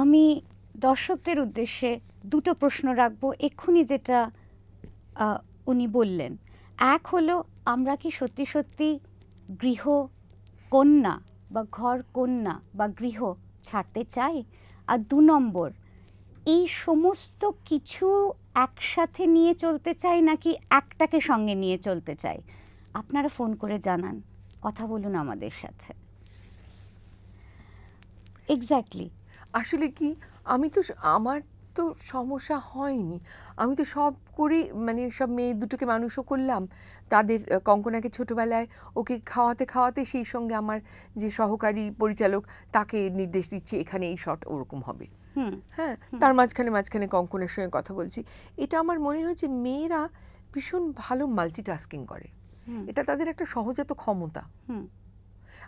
আমি দর্শকদের উদ্দেশ্যে দুটো প্রশ্ন রাখবো এক্ষুনি যেটা উনি বললেন এক হলো আমরা কি সত্যি সত্যি গৃহ কন্যা বা ঘর কন্যা বা গৃহ ছাড়তে চাই আর দু নম্বর এই সমস্ত কিছু একসাথে নিয়ে চলতে চাই নাকি একটাকে সঙ্গে নিয়ে চলতে চাই আপনারা ফোন করে জানান কথা বলুন আমাদের সাথে এক্স্যাক্টলি আসলে কি আমি তো আমার তো সমস্যা হয়নি আমি তো সব করি মানে সব মেয়ে দুটোকে মানুষও করলাম তাদের কঙ্কনাকে ছোটোবেলায় ওকে খাওয়াতে খাওয়াতে সেই সঙ্গে আমার যে সহকারী পরিচালক তাকে নির্দেশ দিচ্ছে এখানে এই শট ওরকম হবে হ্যাঁ তার মাঝখানে মাঝখানে কঙ্কনের সঙ্গে কথা বলছি এটা আমার মনে হয় যে মেয়েরা ভীষণ ভালো মাল্টিটাস্কিং করে এটা তাদের একটা সহজাত ক্ষমতা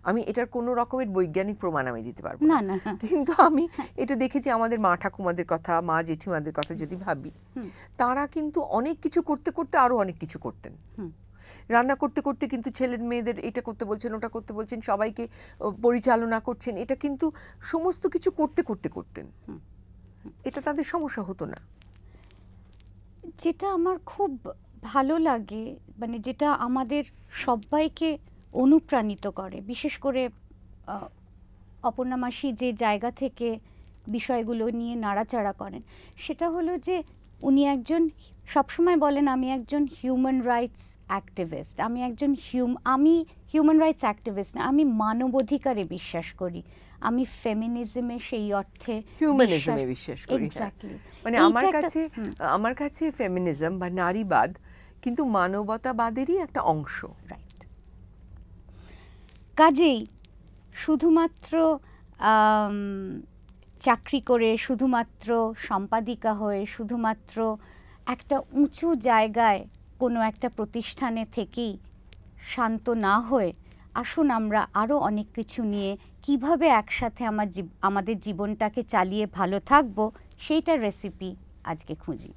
আমি এটার কোনো রকমের বৈজ্ঞানিক প্রমাণ আমি দিতে পারবো না না হ্যাঁ। কিন্তু আমি হ্যাঁ। এটা দেখেছি আমাদের মা ঠাকুমাদের কথা মা জেঠিমাদের কথা যদি ভাবি তারা কিন্তু অনেক কিছু করতে করতে আরো অনেক কিছু করতেন রান্না করতে করতে কিন্তু ছেলে মেয়েদের এটা করতে বলছেন ওটা করতে বলছেন সবাইকে পরিচালনা করছেন এটা কিন্তু সমস্ত কিছু করতে করতে করতেন এটা তাদের সমস্যা হতো না যেটা আমার খুব ভালো লাগে মানে যেটা আমাদের সবাইকে অনুপ্রাণিত করে বিশেষ করে অপর্ণামাসী যে জায়গা থেকে বিষয়গুলো নিয়ে নাড়াচাড়া করেন সেটা হলো যে উনি একজন সবসময় বলেন আমি একজন হিউম্যান রাইটস অ্যাক্টিভিস্ট আমি একজন হিউম আমি হিউম্যান রাইটস অ্যাক্টিভিস্ট না আমি মানবাধিকারে বিশ্বাস করি আমি ফেমিনিজমে সেই অর্থে হিউম্যানিজমে বিশ্বাস করি হ্যাঁ। মানে আমার কাছে আমার কাছে ফেমিনিজম বা নারীবাদ কিন্তু মানবতাবাদেরই একটা অংশ রাইট কাজেই শুধুমাত্র চাকরি করে শুধুমাত্র সম্পাদিকা হয়ে শুধুমাত্র একটা উঁচু জায়গায় কোনো একটা প্রতিষ্ঠানে থেকেই শান্ত না হয়ে আসুন আমরা আরও অনেক কিছু নিয়ে কিভাবে একসাথে আমার আমাদের জীবনটাকে চালিয়ে ভালো থাকব সেইটার রেসিপি আজকে খুঁজি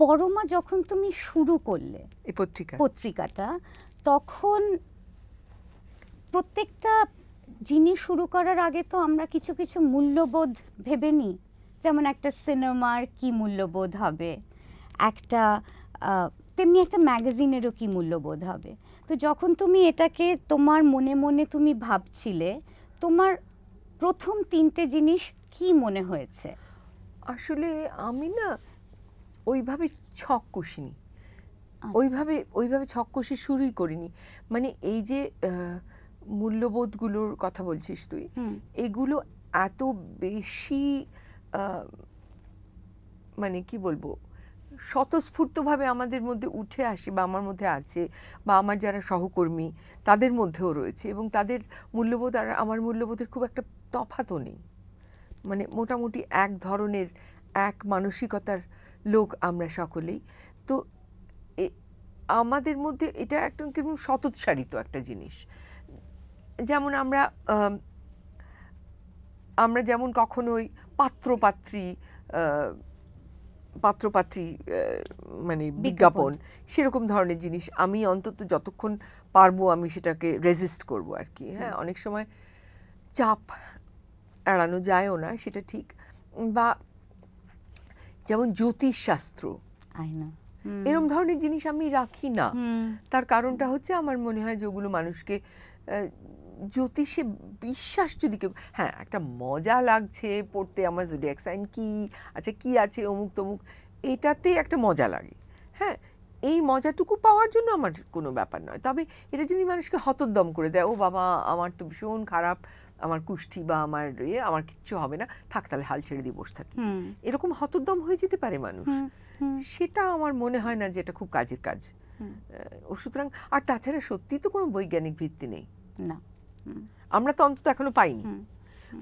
পরমা যখন তুমি শুরু করলে পত্রিকা পত্রিকাটা তখন প্রত্যেকটা জিনিস শুরু করার আগে তো আমরা কিছু কিছু মূল্যবোধ ভেবে নিই যেমন একটা সিনেমার কি মূল্যবোধ হবে একটা তেমনি একটা ম্যাগাজিনেরও কি মূল্যবোধ হবে তো যখন তুমি এটাকে তোমার মনে মনে তুমি ভাবছিলে তোমার প্রথম তিনটে জিনিস কি মনে হয়েছে আসলে আমি না ওইভাবে ছক কষিনি আচ্ছা। ওইভাবে ওইভাবে ছক শুরুই করিনি মানে এই যে মূল্যবোধগুলোর কথা বলছিস তুই এগুলো এত বেশি মানে কি বলবো স্বতঃস্ফূর্তভাবে আমাদের মধ্যে উঠে আসে বা আমার মধ্যে আছে বা আমার যারা সহকর্মী তাদের মধ্যেও রয়েছে এবং তাদের মূল্যবোধ আর আমার মূল্যবোধের খুব একটা তফাতও নেই মানে মোটামুটি এক ধরনের এক মানসিকতার লোক আমরা সকলেই তো আমাদের মধ্যে এটা একটা কিন্তু সতৎসারিত একটা জিনিস যেমন আমরা আমরা যেমন কখনোই পাত্রপাত্রী পাত্রপাত্রী মানে বিজ্ঞাপন সেরকম ধরনের জিনিস আমি অন্তত যতক্ষণ পারবো আমি সেটাকে রেজিস্ট করব আর কি হ্যাঁ অনেক সময় চাপ এড়ানো যায়ও না সেটা ঠিক বা যেমন জ্যোতিষশাস্ত্র আয়না এরম ধরনের জিনিস আমি রাখি না তার কারণটা হচ্ছে আমার মনে হয় যেগুলো মানুষকে জ্যোতিষে বিশ্বাস যদি কেউ হ্যাঁ একটা মজা লাগছে পড়তে আমার এক সাইন কী আচ্ছা কি আছে অমুক তমুক এটাতে একটা মজা লাগে হ্যাঁ এই মজাটুকু পাওয়ার জন্য আমার কোনো ব্যাপার নয় তবে এটা যদি মানুষকে হতদ্দম করে দেয় ও বাবা আমার তো ভীষণ খারাপ আমার কুষ্ঠি বা আমার ইয়ে আমার কিচ্ছু হবে না থাক তাহলে হাল ছেড়ে দিয়ে বসে থাকি এরকম হতদ্দম হয়ে যেতে পারে মানুষ সেটা আমার মনে হয় না যে এটা খুব কাজের কাজ ও সুতরাং আর তাছাড়া সত্যি তো কোনো বৈজ্ঞানিক ভিত্তি নেই না আমরা তো অন্তত এখনো পাইনি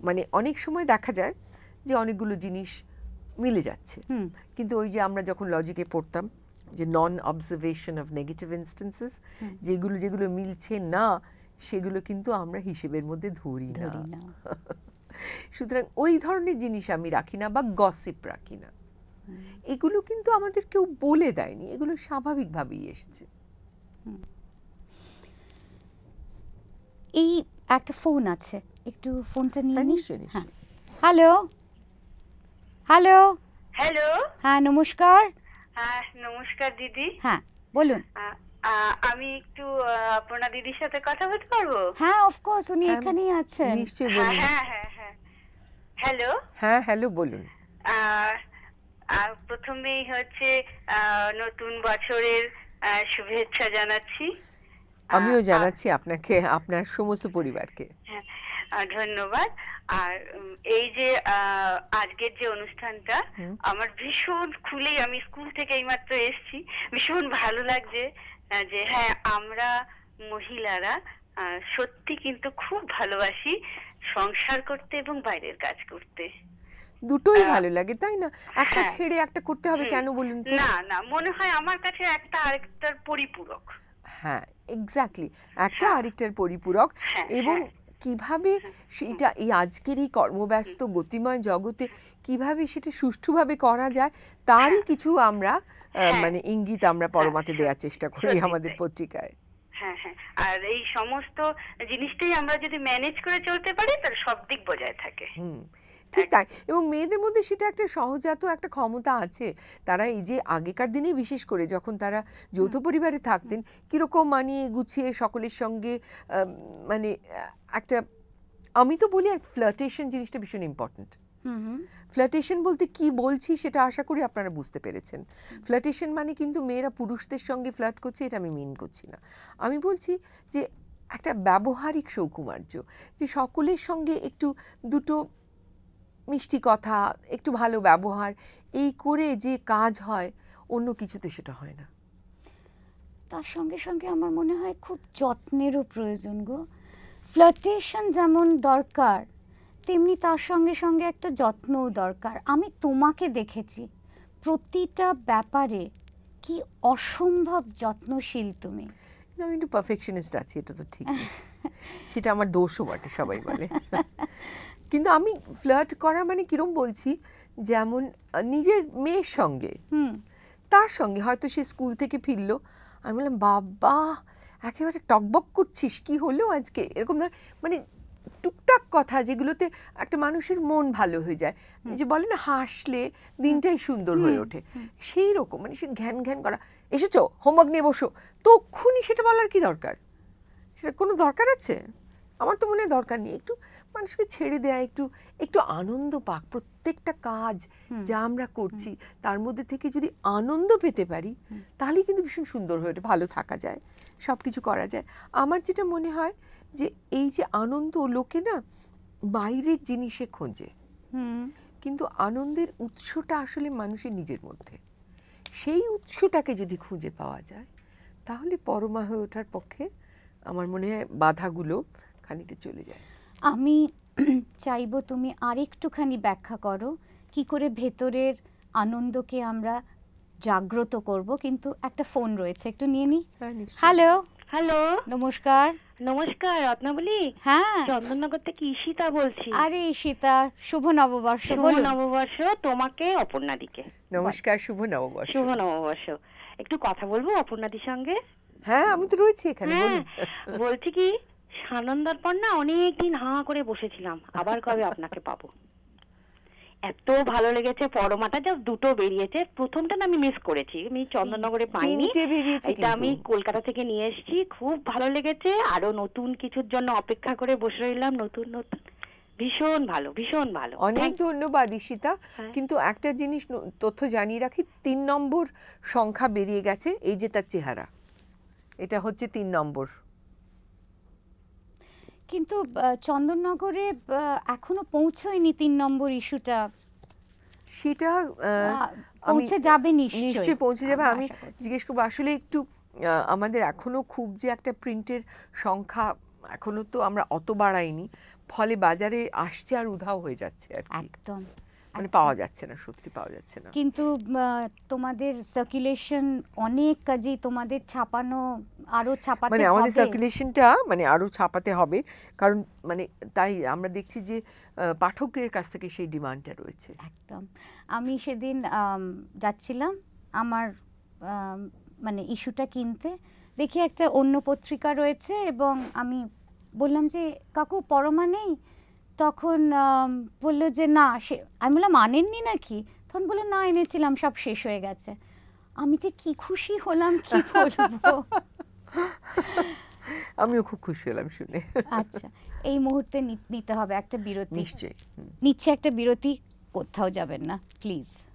মানে অনেক সময় দেখা যায় যে অনেকগুলো জিনিস মিলে যাচ্ছে কিন্তু ওই যে আমরা যখন লজিকে পড়তাম যে non observation of negative instances যেগুলো যেগুলো মিলছে না সেগুলো কিন্তু আমরা হিসেবের মধ্যে ধরি না সুতরাং ওই ধরনের জিনিস আমি রাখি না বা গসিপ রাখি না এগুলো কিন্তু আমাদের কেউ বলে দেয়নি এগুলো স্বাভাবিকভাবেই এসেছে এই একটা ফোন আছে একটু ফোনটা নিয়ে হ্যাঁ, নিশ্চয় হ্যাঁ। হ্যালো হ্যালো হ্যালো হ্যাঁ নমস্কার হ্যাঁ নমস্কার দিদি হ্যাঁ বলুন আমি একটু আপনার দিদির সাথে কথা বলতে পারবো হ্যাঁ অফকোর্স উনি হ্যাঁ, এখানেই আছেন নিশ্চয়ই বলুন হ্যাঁ হ্যাঁ হ্যাঁ হ্যালো হ্যাঁ হ্যালো বলুন আর প্রথমেই হচ্ছে নতুন বছরের শুভেচ্ছা জানাচ্ছি আমিও জানাচ্ছি আপনাকে আপনার সমস্ত পরিবারকে হ্যাঁ, ধন্যবাদ আর এই যে আজকের যে অনুষ্ঠানটা আমার ভীষণ খুলেই আমি স্কুল থেকে এইমাত্র এসছি ভীষণ ভালো লাগছে যে হ্যাঁ আমরা মহিলারা সত্যি কিন্তু খুব ভালোবাসি সংসার করতে এবং বাইরের কাজ করতে দুটোই ভালো লাগে তাই না একটা হ্যাঁ। ছেড়ে একটা করতে হবে কেন বলুন না না মনে হয় আমার কাছে একটা আরেকটার পরিপূরক হ্যাঁ এক্স্যাক্টলি একটা হ্যাঁ। আরেকটার পরিপূরক হ্যাঁ, এবং কিভাবে সেটা এই আজকের এই কর্মব্যস্ত গতিময় জগতে কিভাবে সেটা সুষ্ঠুভাবে করা যায় তারই কিছু আমরা মানে ইঙ্গিত আমরা পরমাতে দেওয়ার চেষ্টা করি আমাদের পত্রিকায় হ্যাঁ হ্যাঁ আর এই সমস্ত জিনিসটাই আমরা যদি ম্যানেজ করে চলতে পারি তাহলে সব দিক বজায় থাকে হুম ঠিক তাই এবং মেয়েদের মধ্যে সেটা একটা সহজাত একটা ক্ষমতা আছে তারা এই যে আগেকার দিনে বিশেষ করে যখন তারা যৌথ পরিবারে থাকতেন কীরকম মানিয়ে গুছিয়ে সকলের সঙ্গে মানে একটা আমি তো বলি এক ফ্লার্টেশন জিনিসটা ভীষণ ইম্পর্ট্যান্ট ফ্ল্যাটেশন বলতে কি বলছি সেটা আশা করি আপনারা বুঝতে পেরেছেন ফ্ল্যাটেশন মানে কিন্তু মেয়েরা পুরুষদের সঙ্গে ফ্ল্যাট করছে এটা আমি মিন করছি না আমি বলছি যে একটা ব্যবহারিক সৌকুমার্য যে সকলের সঙ্গে একটু দুটো মিষ্টি কথা একটু ভালো ব্যবহার এই করে যে কাজ হয় অন্য কিছুতে সেটা হয় না তার সঙ্গে সঙ্গে আমার মনে হয় খুব যত্নেরও প্রয়োজন গো ফ্লার্টেশন যেমন দরকার তেমনি তার সঙ্গে সঙ্গে একটা যত্নও দরকার আমি তোমাকে দেখেছি প্রতিটা ব্যাপারে কি অসম্ভব যত্নশীল তুমি আমি একটু পারফেকশনিস্ট আছি এটা তো ঠিক সেটা আমার দোষও বটে সবাই বলে কিন্তু আমি ফ্লার্ট করা মানে কিরম বলছি যেমন নিজের মেয়ের সঙ্গে তার সঙ্গে হয়তো সে স্কুল থেকে ফিরলো আমি বললাম বাবা একেবারে টকবক করছিস কি হলো আজকে এরকম ধর মানে টুকটাক কথা যেগুলোতে একটা মানুষের মন ভালো হয়ে যায় যে বলে না হাসলে দিনটাই সুন্দর হয়ে ওঠে সেই রকম মানে সে ঘ্যান ঘ্যান করা এসেছো হোমওয়ার্ক নিয়ে বসো তক্ষুনি সেটা বলার কি দরকার সেটা কোনো দরকার আছে আমার তো মনে হয় দরকার নেই একটু মানুষকে ছেড়ে দেয়া একটু একটু আনন্দ পাক প্রত্যেকটা কাজ যা আমরা করছি তার মধ্যে থেকে যদি আনন্দ পেতে পারি তাহলে কিন্তু ভীষণ সুন্দর হয়ে ওঠে ভালো থাকা যায় সব কিছু করা যায় আমার যেটা মনে হয় যে এই যে আনন্দ লোকে না বাইরের জিনিসে খোঁজে কিন্তু আনন্দের উৎসটা আসলে মানুষের নিজের মধ্যে সেই উৎসটাকে যদি খুঁজে পাওয়া যায় তাহলে পরমা হয়ে ওঠার পক্ষে আমার মনে হয় বাধাগুলো খানিকটা চলে যায় আমি চাইব তুমি আরেকটুখানি ব্যাখ্যা করো কি করে ভেতরের আনন্দকে আমরা জাগ্রত করব কিন্তু একটা ফোন রয়েছে একটু নিয়ে নি হ্যাঁ, হ্যালো হ্যালো নমস্কার নমস্কার রত্নাবলি হ্যাঁ চন্দননগর থেকে ঈশিতা বলছি আরে ঈশিতা শুভ নববর্ষ শুভ নববর্ষ তোমাকে অপর্ণাদিকে নমস্কার শুভ নববর্ষ শুভ নববর্ষ একটু কথা বলবো অপর্ণাদির সঙ্গে হ্যাঁ আমি তো রয়েছি এখানে হ্যাঁ, বলছি কি সানন্দার পর না অনেকদিন হা করে বসেছিলাম আবার কবে আপনাকে পাবো এত ভালো লেগেছে পরমাটা যা দুটো বেরিয়েছে প্রথমটা না আমি মিস করেছি আমি চন্দননগরে পাইনি এটা আমি কলকাতা থেকে নিয়ে এসেছি খুব ভালো লেগেছে আরো নতুন কিছুর জন্য অপেক্ষা করে বসে রইলাম নতুন নতুন ভীষণ ভালো ভীষণ ভালো অনেক ধন্যবাদ ঈশিতা হ্যাঁ। কিন্তু একটা জিনিস তথ্য জানিয়ে রাখি তিন নম্বর সংখ্যা বেরিয়ে গেছে এই যে তার চেহারা এটা হচ্ছে তিন নম্বর কিন্তু চন্দননগরে এখনো পৌঁছয়নি তিন নম্বর ইস্যুটা সেটা পৌঁছে যাবে নিশ্চয়ই পৌঁছে যাবে আমি জিজ্ঞেস করবো আসলে একটু আমাদের এখনো খুব যে একটা প্রিন্টের সংখ্যা এখনো তো আমরা অত বাড়াইনি ফলে বাজারে আসছে আর উধাও হয়ে যাচ্ছে একদম মানে পাওয়া আচ্ছা। যাচ্ছে না সত্যি পাওয়া যাচ্ছে না কিন্তু তোমাদের সার্কুলেশন অনেক কাজেই তোমাদের ছাপানো আরো ছাপাতে মানে আমাদের সার্কুলেশনটা মানে আরো ছাপাতে হবে কারণ মানে তাই আমরা দেখছি যে পাঠকের কাছ থেকে সেই ডিমান্ডটা রয়েছে একদম আমি সেদিন যাচ্ছিলাম আমার মানে ইস্যুটা কিনতে দেখি একটা অন্য পত্রিকা রয়েছে এবং আমি বললাম যে কাকু পরমা নেই তখন বলল যে না সে আমি বললাম আনেননি নাকি তখন বললো না এনেছিলাম সব শেষ হয়ে গেছে আমি যে কি খুশি হলাম কি বলবো আমিও খুব খুশি হলাম শুনে আচ্ছা এই মুহূর্তে নিতে হবে একটা বিরতি নিশ্চয়ই নিচ্ছে একটা বিরতি কোথাও যাবেন না প্লিজ